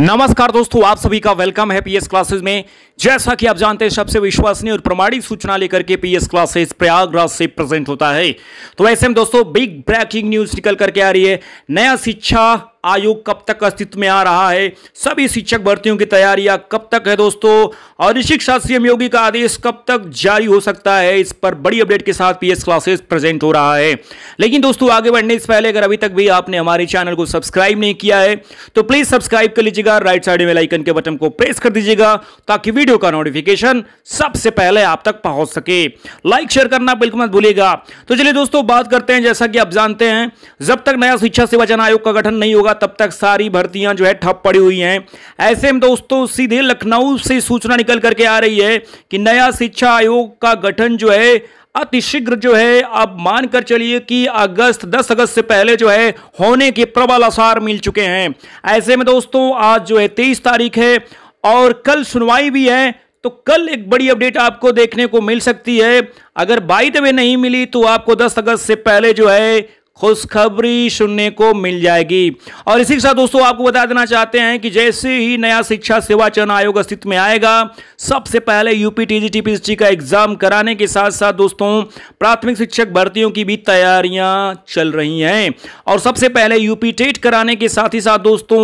नमस्कार दोस्तों आप सभी का वेलकम है पीएस क्लासेस में जैसा कि आप जानते हैं सबसे विश्वसनीय और प्रमाणिक सूचना लेकर के पीएस क्लासेस प्रयागराज से प्रेजेंट होता है तो ऐसे में दोस्तों बिग ब्रेकिंग न्यूज निकल करके आ रही है नया शिक्षा आयोग कब तक अस्तित्व में आ रहा है सभी शिक्षक भर्तियों की तैयारियां कब तक है दोस्तों और शिक्षा सीएम योगी का आदेश कब तक जारी हो सकता है इस पर बड़ी अपडेट के साथ पीएस क्लासेस प्रेजेंट हो रहा है लेकिन दोस्तों आगे बढ़ने से पहले अगर अभी तक भी आपने हमारे चैनल को सब्सक्राइब नहीं किया है तो प्लीज सब्सक्राइब कर लीजिएगा राइट साइड में लाइकन के बटन को प्रेस कर दीजिएगा ताकि वीडियो का नोटिफिकेशन सबसे पहले आप तक पहुंच सके लाइक शेयर करना बिल्कुल मत भूलेगा तो चलिए दोस्तों बात करते हैं जैसा कि आप जानते हैं जब तक नया शिक्षा सेवा जन आयोग का गठन नहीं होगा तब तक सारी भर्तियां जो है ठप पड़ी हुई हैं ऐसे में दोस्तों सीधे लखनऊ से सूचना निकल करके आ रही है कि नया शिक्षा आयोग का गठन जो है अतिशीघ्र जो है अब मानकर चलिए कि अगस्त 10 अगस्त से पहले जो है होने के प्रबल आसार मिल चुके हैं ऐसे में दोस्तों आज जो है तेईस तारीख है और कल सुनवाई भी है तो कल एक बड़ी अपडेट आपको देखने को मिल सकती है अगर बाई दबे नहीं मिली तो आपको 10 अगस्त से पहले जो है खुशखबरी सुनने को मिल जाएगी और इसी के साथ दोस्तों आपको बता देना चाहते हैं कि जैसे ही नया शिक्षा सेवा चयन आयोग अस्तित्व में आएगा सबसे पहले यूपी टीजी टी का एग्जाम कराने के साथ साथ दोस्तों प्राथमिक शिक्षक भर्तियों की भी तैयारियां चल रही हैं और सबसे पहले यूपी टेट कराने के साथ ही साथ दोस्तों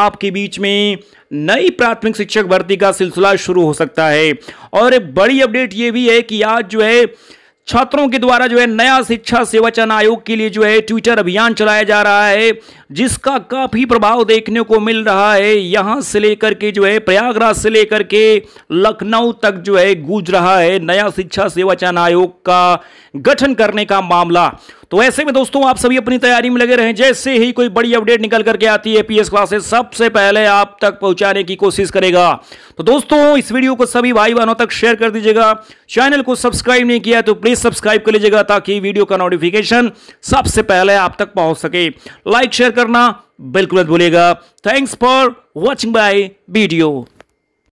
आपके बीच में नई प्राथमिक शिक्षक भर्ती का सिलसिला शुरू हो सकता है और एक बड़ी अपडेट ये भी है कि आज जो है छात्रों के द्वारा जो है नया शिक्षा सेवाचन आयोग के लिए जो है ट्विटर अभियान चलाया जा रहा है जिसका काफ़ी प्रभाव देखने को मिल रहा है यहाँ से लेकर के जो है प्रयागराज से लेकर के लखनऊ तक जो है गूंज रहा है नया शिक्षा सेवाचन आयोग का गठन करने का मामला तो ऐसे में दोस्तों आप सभी अपनी तैयारी में लगे रहें जैसे ही कोई बड़ी अपडेट निकल करके आती है पीएस क्लासेस सबसे पहले आप तक पहुंचाने की कोशिश करेगा तो दोस्तों इस वीडियो को सभी भाई बहनों तक शेयर कर दीजिएगा चैनल को सब्सक्राइब नहीं किया तो प्लीज सब्सक्राइब कर लीजिएगा ताकि वीडियो का नोटिफिकेशन सबसे पहले आप तक पहुंच सके लाइक शेयर करना बिल्कुल मत thanks for watching bye video